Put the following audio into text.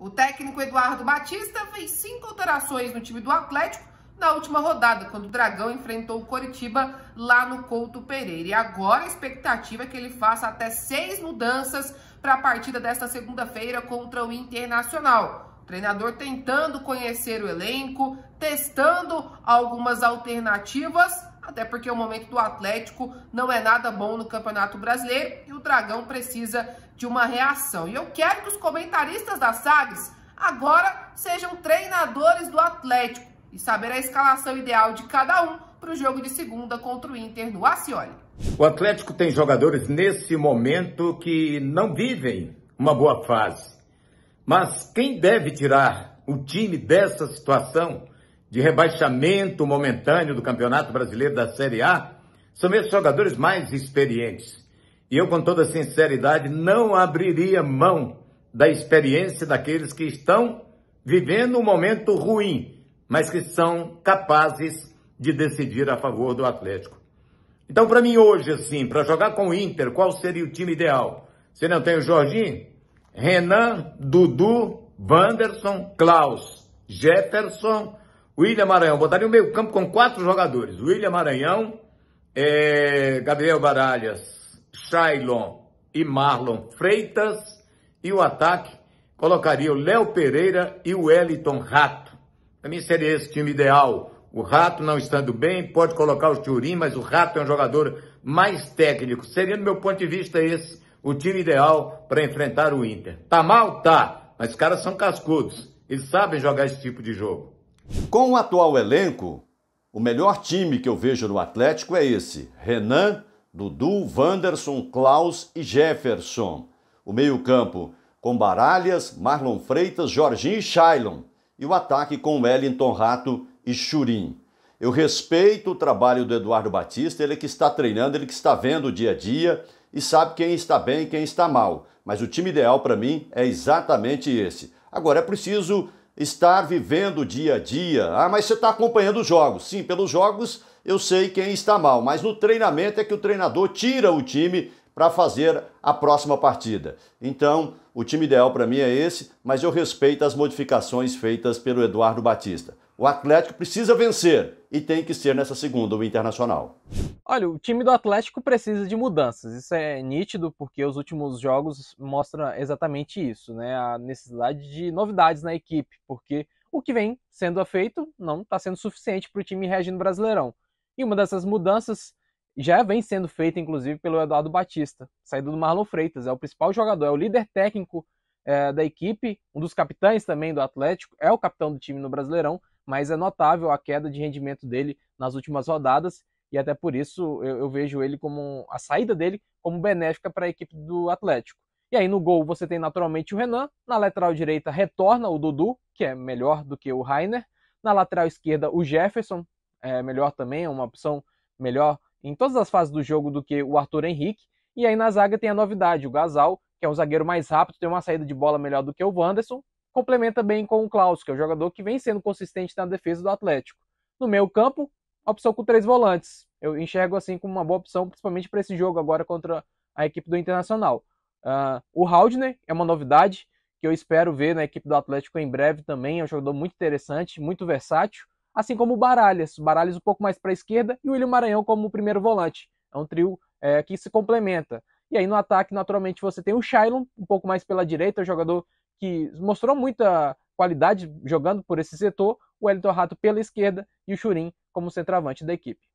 O técnico Eduardo Batista fez cinco alterações no time do Atlético na última rodada, quando o Dragão enfrentou o Coritiba lá no Couto Pereira. E agora a expectativa é que ele faça até seis mudanças para a partida desta segunda-feira contra o Internacional. O treinador tentando conhecer o elenco, testando algumas alternativas até porque o momento do Atlético não é nada bom no Campeonato Brasileiro e o Dragão precisa de uma reação. E eu quero que os comentaristas da Sagres agora sejam treinadores do Atlético e saber a escalação ideal de cada um para o jogo de segunda contra o Inter no Acioli. O Atlético tem jogadores nesse momento que não vivem uma boa fase. Mas quem deve tirar o time dessa situação de rebaixamento momentâneo do Campeonato Brasileiro da Série A, são esses jogadores mais experientes. E eu, com toda sinceridade, não abriria mão da experiência daqueles que estão vivendo um momento ruim, mas que são capazes de decidir a favor do Atlético. Então, para mim, hoje, assim, para jogar com o Inter, qual seria o time ideal? Você não tem o Jorginho? Renan, Dudu, Wanderson, Klaus, Jefferson, William Maranhão, botaria o meio campo com quatro jogadores. William Maranhão, é, Gabriel Baralhas, Shailon e Marlon Freitas. E o ataque colocaria o Léo Pereira e o Wellington Rato. Para mim seria esse time ideal. O Rato não estando bem, pode colocar o Turim, mas o Rato é um jogador mais técnico. Seria, do meu ponto de vista, esse o time ideal para enfrentar o Inter. Tá mal? Tá. Mas os caras são cascudos. Eles sabem jogar esse tipo de jogo. Com o atual elenco, o melhor time que eu vejo no Atlético é esse: Renan, Dudu, Wanderson, Klaus e Jefferson. O meio-campo com Baralhas, Marlon Freitas, Jorginho e Shailon. E o ataque com Wellington Rato e Churim. Eu respeito o trabalho do Eduardo Batista, ele é que está treinando, ele que está vendo o dia a dia e sabe quem está bem e quem está mal. Mas o time ideal para mim é exatamente esse. Agora é preciso estar vivendo o dia a dia. Ah, mas você está acompanhando os jogos. Sim, pelos jogos eu sei quem está mal, mas no treinamento é que o treinador tira o time para fazer a próxima partida. Então, o time ideal para mim é esse, mas eu respeito as modificações feitas pelo Eduardo Batista. O Atlético precisa vencer e tem que ser nessa segunda o Internacional. Olha, o time do Atlético precisa de mudanças. Isso é nítido porque os últimos jogos mostram exatamente isso, né? A necessidade de novidades na equipe, porque o que vem sendo feito não está sendo suficiente para o time reagir no Brasileirão. E uma dessas mudanças já vem sendo feita, inclusive, pelo Eduardo Batista, saído do Marlon Freitas. É o principal jogador, é o líder técnico é, da equipe, um dos capitães também do Atlético, é o capitão do time no Brasileirão, mas é notável a queda de rendimento dele nas últimas rodadas e até por isso eu, eu vejo ele como a saída dele como benéfica para a equipe do Atlético. E aí no gol você tem naturalmente o Renan, na lateral direita retorna o Dudu, que é melhor do que o Rainer, na lateral esquerda o Jefferson, é melhor também, é uma opção melhor em todas as fases do jogo do que o Arthur Henrique. E aí na zaga tem a novidade, o Gasal, que é um zagueiro mais rápido, tem uma saída de bola melhor do que o Wanderson, complementa bem com o Klaus, que é o jogador que vem sendo consistente na defesa do Atlético. No meio campo, opção com três volantes. Eu enxergo assim como uma boa opção, principalmente para esse jogo agora contra a equipe do Internacional. Uh, o Haldner é uma novidade que eu espero ver na equipe do Atlético em breve também. É um jogador muito interessante, muito versátil, assim como o Baralhas. Baralhas um pouco mais para a esquerda e o William Maranhão como o primeiro volante. É um trio é, que se complementa. E aí no ataque, naturalmente, você tem o Shailon, um pouco mais pela direita, um jogador que mostrou muita qualidade jogando por esse setor, o Elton Rato pela esquerda e o Churin como centroavante da equipe.